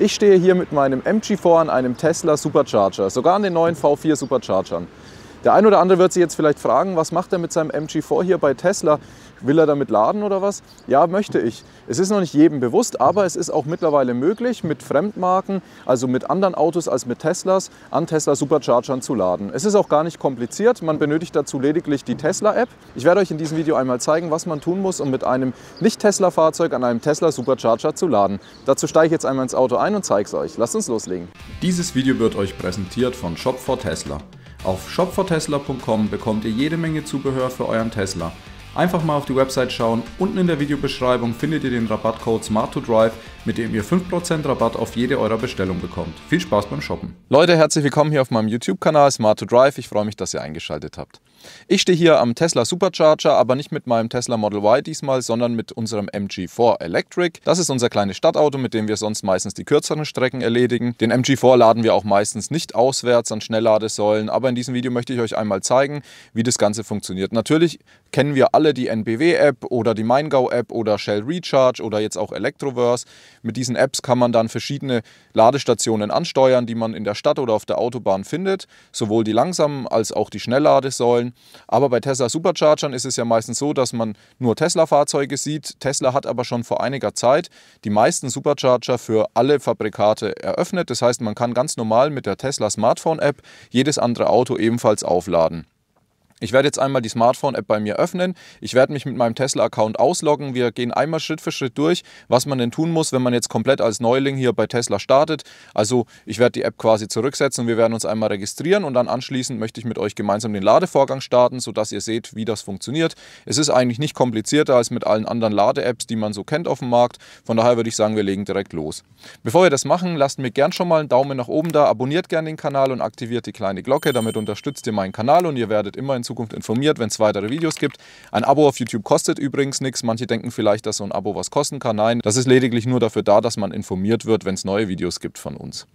Ich stehe hier mit meinem MG4 an einem Tesla Supercharger, sogar an den neuen V4 Superchargern. Der ein oder andere wird sich jetzt vielleicht fragen, was macht er mit seinem MG4 hier bei Tesla? Will er damit laden oder was? Ja, möchte ich. Es ist noch nicht jedem bewusst, aber es ist auch mittlerweile möglich, mit Fremdmarken, also mit anderen Autos als mit Teslas, an Tesla Superchargern zu laden. Es ist auch gar nicht kompliziert, man benötigt dazu lediglich die Tesla-App. Ich werde euch in diesem Video einmal zeigen, was man tun muss, um mit einem Nicht-Tesla-Fahrzeug an einem Tesla Supercharger zu laden. Dazu steige ich jetzt einmal ins Auto ein und zeige es euch. Lasst uns loslegen. Dieses Video wird euch präsentiert von Shop 4 Tesla. Auf shop4tesla.com bekommt ihr jede Menge Zubehör für euren Tesla – Einfach mal auf die Website schauen. Unten in der Videobeschreibung findet ihr den Rabattcode smart 2 drive mit dem ihr 5% Rabatt auf jede eurer Bestellung bekommt. Viel Spaß beim Shoppen. Leute, herzlich willkommen hier auf meinem YouTube-Kanal Smart to Drive. Ich freue mich, dass ihr eingeschaltet habt. Ich stehe hier am Tesla Supercharger, aber nicht mit meinem Tesla Model Y diesmal, sondern mit unserem MG4 Electric. Das ist unser kleines Stadtauto, mit dem wir sonst meistens die kürzeren Strecken erledigen. Den MG4 laden wir auch meistens nicht auswärts an Schnellladesäulen, aber in diesem Video möchte ich euch einmal zeigen, wie das Ganze funktioniert. Natürlich kennen wir alle die NBW-App oder die Maingau-App oder Shell Recharge oder jetzt auch Electroverse. Mit diesen Apps kann man dann verschiedene Ladestationen ansteuern, die man in der Stadt oder auf der Autobahn findet, sowohl die langsamen als auch die Schnellladesäulen. Aber bei Tesla Superchargern ist es ja meistens so, dass man nur Tesla-Fahrzeuge sieht. Tesla hat aber schon vor einiger Zeit die meisten Supercharger für alle Fabrikate eröffnet. Das heißt, man kann ganz normal mit der Tesla Smartphone-App jedes andere Auto ebenfalls aufladen. Ich werde jetzt einmal die Smartphone-App bei mir öffnen. Ich werde mich mit meinem Tesla-Account ausloggen. Wir gehen einmal Schritt für Schritt durch, was man denn tun muss, wenn man jetzt komplett als Neuling hier bei Tesla startet. Also ich werde die App quasi zurücksetzen und wir werden uns einmal registrieren und dann anschließend möchte ich mit euch gemeinsam den Ladevorgang starten, sodass ihr seht, wie das funktioniert. Es ist eigentlich nicht komplizierter als mit allen anderen Lade-Apps, die man so kennt auf dem Markt. Von daher würde ich sagen, wir legen direkt los. Bevor wir das machen, lasst mir gern schon mal einen Daumen nach oben da, abonniert gerne den Kanal und aktiviert die kleine Glocke. Damit unterstützt ihr meinen Kanal und ihr werdet immer in in Zukunft informiert, wenn es weitere Videos gibt. Ein Abo auf YouTube kostet übrigens nichts. Manche denken vielleicht, dass so ein Abo was kosten kann. Nein, das ist lediglich nur dafür da, dass man informiert wird, wenn es neue Videos gibt von uns.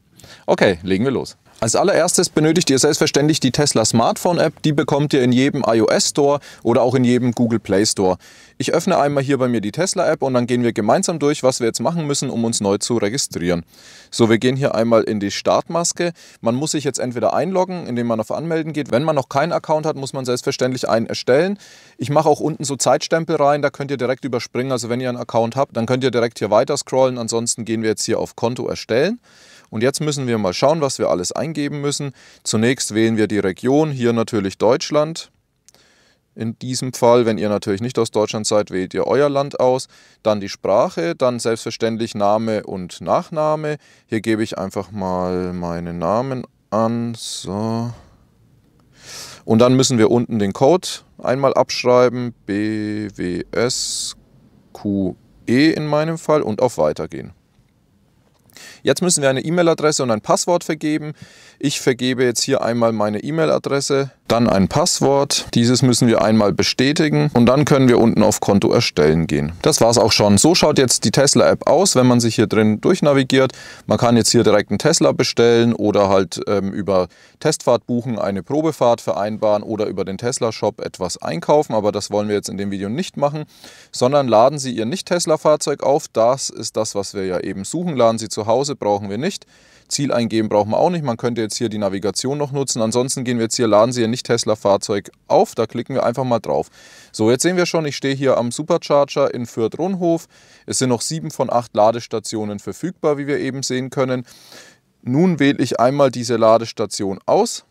Okay, legen wir los. Als allererstes benötigt ihr selbstverständlich die Tesla Smartphone App. Die bekommt ihr in jedem iOS Store oder auch in jedem Google Play Store. Ich öffne einmal hier bei mir die Tesla App und dann gehen wir gemeinsam durch, was wir jetzt machen müssen, um uns neu zu registrieren. So, wir gehen hier einmal in die Startmaske. Man muss sich jetzt entweder einloggen, indem man auf Anmelden geht. Wenn man noch keinen Account hat, muss man selbstverständlich einen erstellen. Ich mache auch unten so Zeitstempel rein, da könnt ihr direkt überspringen. Also wenn ihr einen Account habt, dann könnt ihr direkt hier weiter scrollen. Ansonsten gehen wir jetzt hier auf Konto erstellen. Und jetzt müssen wir mal schauen, was wir alles eingeben eingeben müssen. Zunächst wählen wir die Region, hier natürlich Deutschland. In diesem Fall, wenn ihr natürlich nicht aus Deutschland seid, wählt ihr euer Land aus. Dann die Sprache, dann selbstverständlich Name und Nachname. Hier gebe ich einfach mal meinen Namen an. So. Und dann müssen wir unten den Code einmal abschreiben. BWSQE in meinem Fall und auf Weiter gehen. Jetzt müssen wir eine E-Mail-Adresse und ein Passwort vergeben. Ich vergebe jetzt hier einmal meine E-Mail-Adresse dann ein Passwort. Dieses müssen wir einmal bestätigen und dann können wir unten auf Konto erstellen gehen. Das war es auch schon. So schaut jetzt die Tesla-App aus, wenn man sich hier drin durchnavigiert. Man kann jetzt hier direkt einen Tesla bestellen oder halt ähm, über Testfahrt buchen, eine Probefahrt vereinbaren oder über den Tesla-Shop etwas einkaufen. Aber das wollen wir jetzt in dem Video nicht machen, sondern laden Sie Ihr Nicht-Tesla-Fahrzeug auf. Das ist das, was wir ja eben suchen. Laden Sie zu Hause, brauchen wir nicht. Ziel eingeben brauchen wir auch nicht. Man könnte jetzt hier die Navigation noch nutzen. Ansonsten gehen wir jetzt hier, laden Sie Ihr Nicht-Tesla-Fahrzeug auf. Da klicken wir einfach mal drauf. So, jetzt sehen wir schon, ich stehe hier am Supercharger in Fürth-Ronhof. Es sind noch sieben von acht Ladestationen verfügbar, wie wir eben sehen können. Nun wähle ich einmal diese Ladestation aus.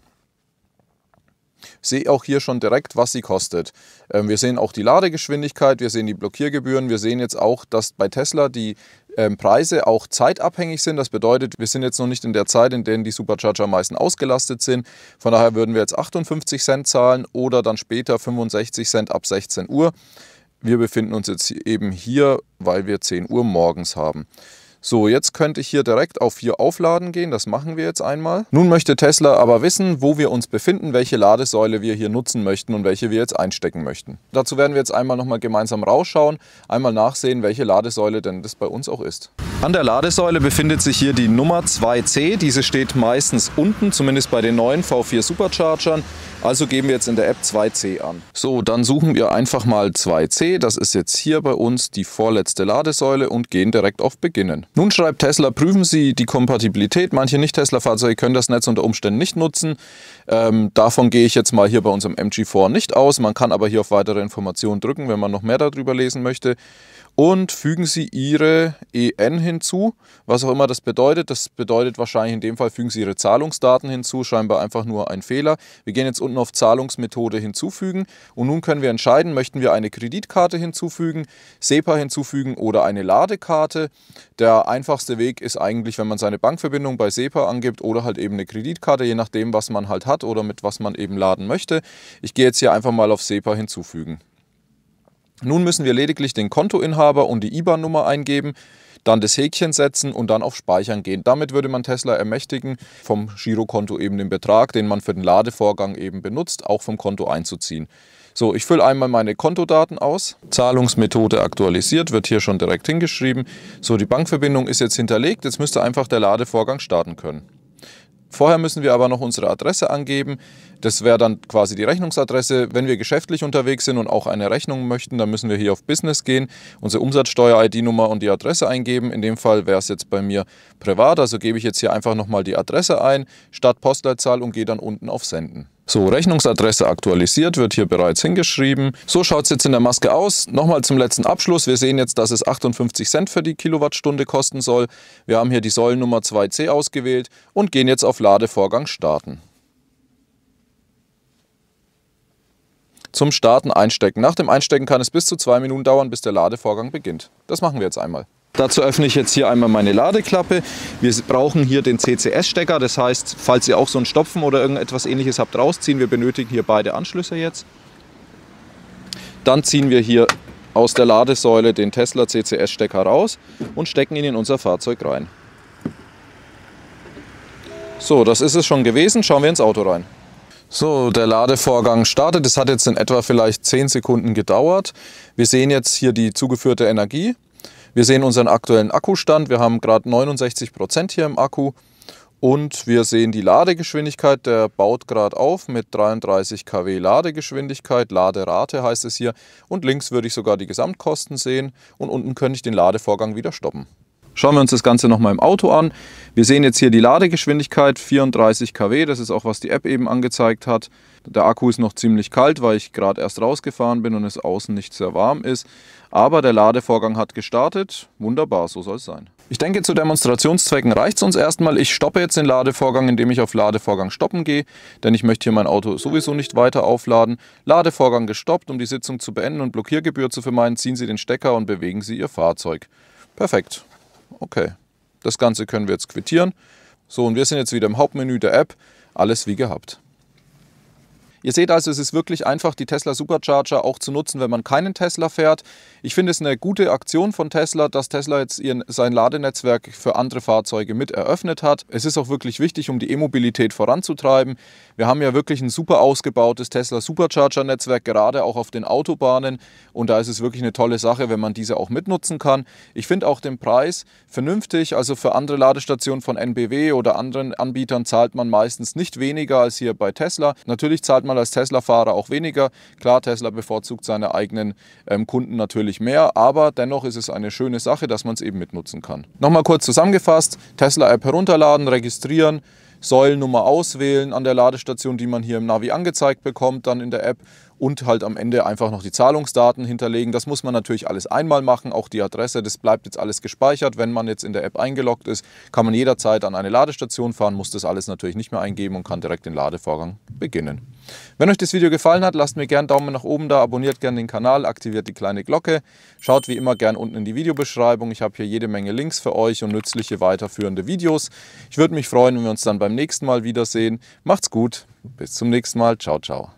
Sehe auch hier schon direkt, was sie kostet. Ähm, wir sehen auch die Ladegeschwindigkeit, wir sehen die Blockiergebühren, wir sehen jetzt auch, dass bei Tesla die ähm, Preise auch zeitabhängig sind. Das bedeutet, wir sind jetzt noch nicht in der Zeit, in der die Supercharger am meisten ausgelastet sind. Von daher würden wir jetzt 58 Cent zahlen oder dann später 65 Cent ab 16 Uhr. Wir befinden uns jetzt eben hier, weil wir 10 Uhr morgens haben. So, jetzt könnte ich hier direkt auf 4 aufladen gehen. Das machen wir jetzt einmal. Nun möchte Tesla aber wissen, wo wir uns befinden, welche Ladesäule wir hier nutzen möchten und welche wir jetzt einstecken möchten. Dazu werden wir jetzt einmal nochmal gemeinsam rausschauen, einmal nachsehen, welche Ladesäule denn das bei uns auch ist. An der Ladesäule befindet sich hier die Nummer 2C. Diese steht meistens unten, zumindest bei den neuen V4 Superchargern. Also geben wir jetzt in der App 2C an. So, dann suchen wir einfach mal 2C. Das ist jetzt hier bei uns die vorletzte Ladesäule und gehen direkt auf Beginnen. Nun schreibt Tesla, prüfen Sie die Kompatibilität. Manche Nicht-Tesla-Fahrzeuge können das Netz unter Umständen nicht nutzen. Ähm, davon gehe ich jetzt mal hier bei unserem MG4 nicht aus. Man kann aber hier auf weitere Informationen drücken, wenn man noch mehr darüber lesen möchte. Und fügen Sie Ihre EN hinzu, was auch immer das bedeutet. Das bedeutet wahrscheinlich in dem Fall, fügen Sie Ihre Zahlungsdaten hinzu, scheinbar einfach nur ein Fehler. Wir gehen jetzt unten auf Zahlungsmethode hinzufügen und nun können wir entscheiden, möchten wir eine Kreditkarte hinzufügen, SEPA hinzufügen oder eine Ladekarte. Der einfachste Weg ist eigentlich, wenn man seine Bankverbindung bei SEPA angibt oder halt eben eine Kreditkarte, je nachdem, was man halt hat oder mit was man eben laden möchte. Ich gehe jetzt hier einfach mal auf SEPA hinzufügen. Nun müssen wir lediglich den Kontoinhaber und die IBAN-Nummer eingeben, dann das Häkchen setzen und dann auf Speichern gehen. Damit würde man Tesla ermächtigen, vom Girokonto eben den Betrag, den man für den Ladevorgang eben benutzt, auch vom Konto einzuziehen. So, ich fülle einmal meine Kontodaten aus. Zahlungsmethode aktualisiert, wird hier schon direkt hingeschrieben. So, die Bankverbindung ist jetzt hinterlegt. Jetzt müsste einfach der Ladevorgang starten können. Vorher müssen wir aber noch unsere Adresse angeben. Das wäre dann quasi die Rechnungsadresse. Wenn wir geschäftlich unterwegs sind und auch eine Rechnung möchten, dann müssen wir hier auf Business gehen, unsere Umsatzsteuer-ID-Nummer und die Adresse eingeben. In dem Fall wäre es jetzt bei mir privat, also gebe ich jetzt hier einfach nochmal die Adresse ein, statt Postleitzahl und gehe dann unten auf Senden. So, Rechnungsadresse aktualisiert, wird hier bereits hingeschrieben. So schaut es jetzt in der Maske aus. Nochmal zum letzten Abschluss. Wir sehen jetzt, dass es 58 Cent für die Kilowattstunde kosten soll. Wir haben hier die Säulennummer 2c ausgewählt und gehen jetzt auf Ladevorgang starten. zum Starten einstecken. Nach dem Einstecken kann es bis zu zwei Minuten dauern, bis der Ladevorgang beginnt. Das machen wir jetzt einmal. Dazu öffne ich jetzt hier einmal meine Ladeklappe. Wir brauchen hier den CCS-Stecker, das heißt, falls ihr auch so einen Stopfen oder irgendetwas ähnliches habt, rausziehen. Wir benötigen hier beide Anschlüsse jetzt. Dann ziehen wir hier aus der Ladesäule den Tesla CCS-Stecker raus und stecken ihn in unser Fahrzeug rein. So, das ist es schon gewesen. Schauen wir ins Auto rein. So, der Ladevorgang startet. Das hat jetzt in etwa vielleicht 10 Sekunden gedauert. Wir sehen jetzt hier die zugeführte Energie. Wir sehen unseren aktuellen Akkustand. Wir haben gerade 69% Prozent hier im Akku. Und wir sehen die Ladegeschwindigkeit, der baut gerade auf mit 33 kW Ladegeschwindigkeit, Laderate heißt es hier. Und links würde ich sogar die Gesamtkosten sehen und unten könnte ich den Ladevorgang wieder stoppen. Schauen wir uns das Ganze nochmal im Auto an. Wir sehen jetzt hier die Ladegeschwindigkeit 34 kW, das ist auch was die App eben angezeigt hat. Der Akku ist noch ziemlich kalt, weil ich gerade erst rausgefahren bin und es außen nicht sehr warm ist. Aber der Ladevorgang hat gestartet. Wunderbar, so soll es sein. Ich denke, zu Demonstrationszwecken reicht es uns erstmal. Ich stoppe jetzt den Ladevorgang, indem ich auf Ladevorgang stoppen gehe, denn ich möchte hier mein Auto sowieso nicht weiter aufladen. Ladevorgang gestoppt, um die Sitzung zu beenden und Blockiergebühr zu vermeiden, ziehen Sie den Stecker und bewegen Sie Ihr Fahrzeug. Perfekt. Okay, das Ganze können wir jetzt quittieren. So, und wir sind jetzt wieder im Hauptmenü der App. Alles wie gehabt. Ihr seht also, es ist wirklich einfach, die Tesla Supercharger auch zu nutzen, wenn man keinen Tesla fährt. Ich finde es eine gute Aktion von Tesla, dass Tesla jetzt ihren, sein Ladenetzwerk für andere Fahrzeuge mit eröffnet hat. Es ist auch wirklich wichtig, um die E-Mobilität voranzutreiben. Wir haben ja wirklich ein super ausgebautes Tesla Supercharger-Netzwerk, gerade auch auf den Autobahnen. Und da ist es wirklich eine tolle Sache, wenn man diese auch mitnutzen kann. Ich finde auch den Preis vernünftig. Also für andere Ladestationen von NBW oder anderen Anbietern zahlt man meistens nicht weniger als hier bei Tesla. Natürlich zahlt man mal als Tesla-Fahrer auch weniger. Klar, Tesla bevorzugt seine eigenen ähm, Kunden natürlich mehr, aber dennoch ist es eine schöne Sache, dass man es eben mitnutzen kann. Nochmal kurz zusammengefasst, Tesla-App herunterladen, registrieren, Säulennummer auswählen an der Ladestation, die man hier im Navi angezeigt bekommt, dann in der App und halt am Ende einfach noch die Zahlungsdaten hinterlegen. Das muss man natürlich alles einmal machen, auch die Adresse, das bleibt jetzt alles gespeichert. Wenn man jetzt in der App eingeloggt ist, kann man jederzeit an eine Ladestation fahren, muss das alles natürlich nicht mehr eingeben und kann direkt den Ladevorgang beginnen. Wenn euch das Video gefallen hat, lasst mir gerne einen Daumen nach oben da, abonniert gerne den Kanal, aktiviert die kleine Glocke, schaut wie immer gerne unten in die Videobeschreibung. Ich habe hier jede Menge Links für euch und nützliche weiterführende Videos. Ich würde mich freuen, wenn wir uns dann beim nächsten Mal wiedersehen. Macht's gut, bis zum nächsten Mal. Ciao, ciao.